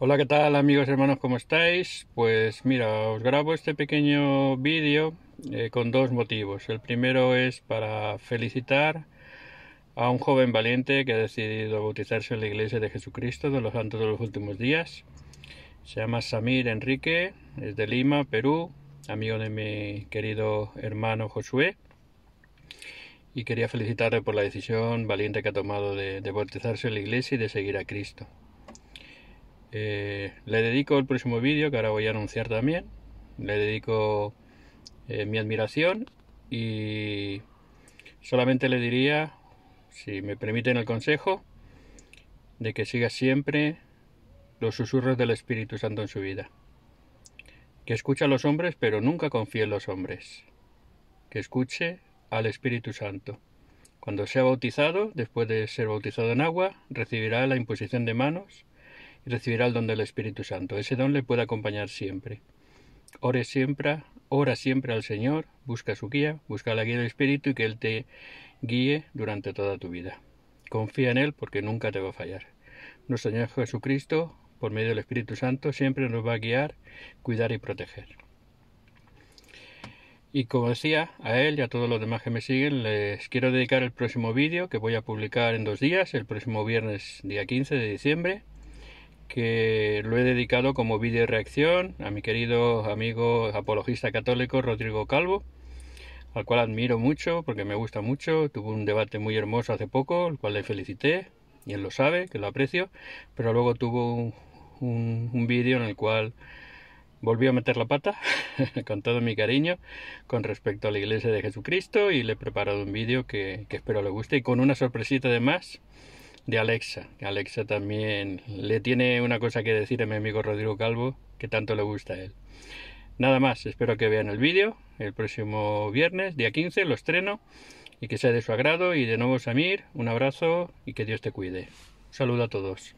Hola, ¿qué tal amigos hermanos? ¿Cómo estáis? Pues mira, os grabo este pequeño vídeo eh, con dos motivos. El primero es para felicitar a un joven valiente que ha decidido bautizarse en la Iglesia de Jesucristo de los Santos de los Últimos Días. Se llama Samir Enrique, es de Lima, Perú, amigo de mi querido hermano Josué. Y quería felicitarle por la decisión valiente que ha tomado de, de bautizarse en la iglesia y de seguir a Cristo. Eh, le dedico el próximo vídeo que ahora voy a anunciar también. Le dedico eh, mi admiración y solamente le diría, si me permiten el consejo, de que siga siempre los susurros del Espíritu Santo en su vida. Que escuche a los hombres, pero nunca confíe en los hombres. Que escuche al Espíritu Santo. Cuando sea bautizado, después de ser bautizado en agua, recibirá la imposición de manos recibirá el don del Espíritu Santo. Ese don le puede acompañar siempre. Ore siempre, ora siempre al Señor, busca su guía, busca la guía del Espíritu y que Él te guíe durante toda tu vida. Confía en Él porque nunca te va a fallar. Nuestro Señor Jesucristo, por medio del Espíritu Santo, siempre nos va a guiar, cuidar y proteger. Y como decía, a él y a todos los demás que me siguen, les quiero dedicar el próximo vídeo que voy a publicar en dos días, el próximo viernes día 15 de diciembre, que lo he dedicado como vídeo reacción a mi querido amigo apologista católico Rodrigo Calvo, al cual admiro mucho porque me gusta mucho. Tuvo un debate muy hermoso hace poco, el cual le felicité y él lo sabe, que lo aprecio, pero luego tuvo un, vídeo en el cual volvió a meter la pata, con todo mi cariño, con respecto a la Iglesia de Jesucristo y le he preparado un vídeo que, que espero le guste y con una sorpresita de más de Alexa. Alexa también le tiene una cosa que decir a mi amigo Rodrigo Calvo, que tanto le gusta a él. Nada más, espero que vean el vídeo. El próximo viernes, día 15, lo estreno y que sea de su agrado. Y de nuevo, Samir, un abrazo y que Dios te cuide. Un a todos.